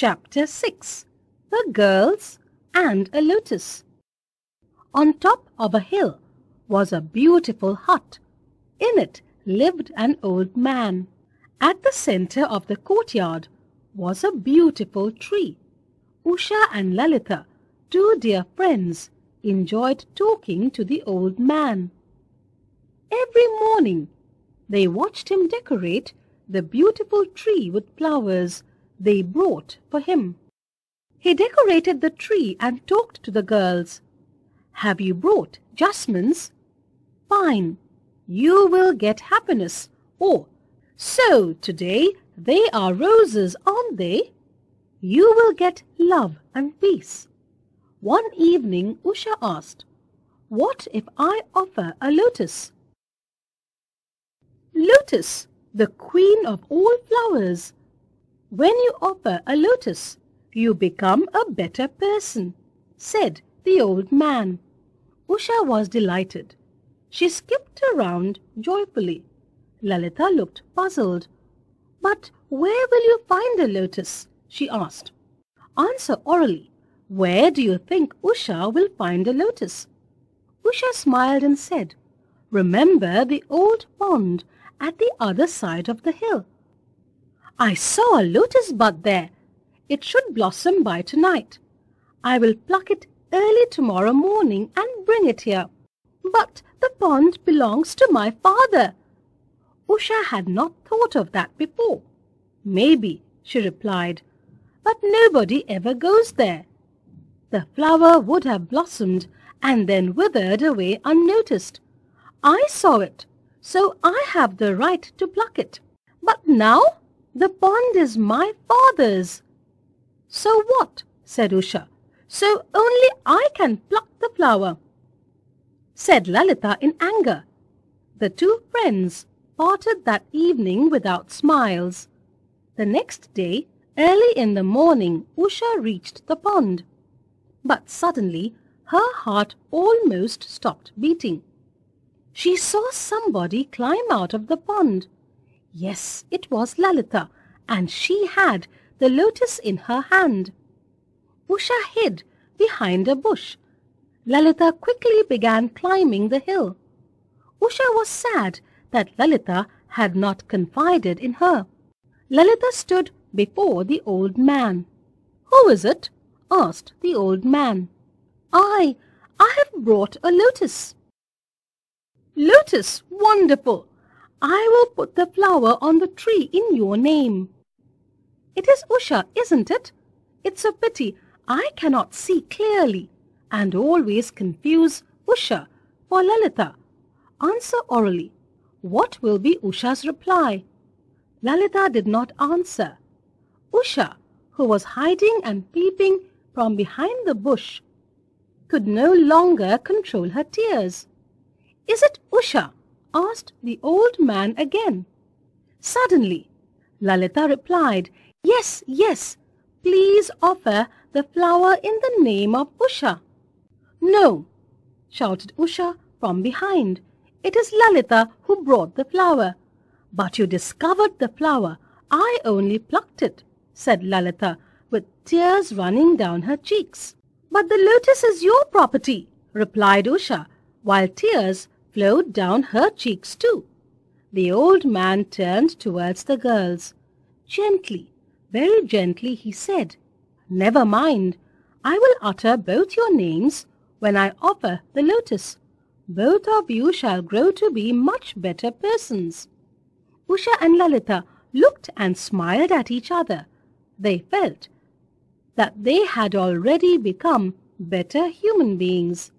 Chapter 6 The Girls and a Lotus On top of a hill was a beautiful hut. In it lived an old man. At the center of the courtyard was a beautiful tree. Usha and Lalitha, two dear friends, enjoyed talking to the old man. Every morning they watched him decorate the beautiful tree with flowers they brought for him. He decorated the tree and talked to the girls. Have you brought jasmines? Fine. You will get happiness. Or, oh, so today they are roses, aren't they? You will get love and peace. One evening Usha asked, What if I offer a lotus? Lotus, the queen of all flowers, when you offer a lotus, you become a better person, said the old man. Usha was delighted. She skipped around joyfully. Lalita looked puzzled. But where will you find a lotus? she asked. Answer orally. Where do you think Usha will find a lotus? Usha smiled and said, Remember the old pond at the other side of the hill. I saw a lotus bud there. It should blossom by tonight. I will pluck it early tomorrow morning and bring it here. But the pond belongs to my father. Usha had not thought of that before. Maybe, she replied, but nobody ever goes there. The flower would have blossomed and then withered away unnoticed. I saw it, so I have the right to pluck it. But now the pond is my father's. So what? said Usha. So only I can pluck the flower, said Lalita in anger. The two friends parted that evening without smiles. The next day, early in the morning, Usha reached the pond. But suddenly, her heart almost stopped beating. She saw somebody climb out of the pond. Yes, it was Lalita, and she had the lotus in her hand. Usha hid behind a bush. Lalita quickly began climbing the hill. Usha was sad that Lalita had not confided in her. Lalita stood before the old man. Who is it? asked the old man. I, I have brought a lotus. Lotus, wonderful, I will put the flower on the tree in your name. It is Usha, isn't it? It's a pity I cannot see clearly and always confuse Usha for Lalita. Answer orally. What will be Usha's reply? Lalita did not answer. Usha, who was hiding and peeping from behind the bush, could no longer control her tears. Is it Usha? asked the old man again. Suddenly, Lalita replied, Yes, yes, please offer the flower in the name of Usha. No, shouted Usha from behind. It is Lalita who brought the flower. But you discovered the flower. I only plucked it, said Lalita, with tears running down her cheeks. But the lotus is your property, replied Usha, while tears flowed down her cheeks too. The old man turned towards the girls. Gently, very gently he said, Never mind, I will utter both your names when I offer the lotus. Both of you shall grow to be much better persons. Usha and Lalita looked and smiled at each other. They felt that they had already become better human beings.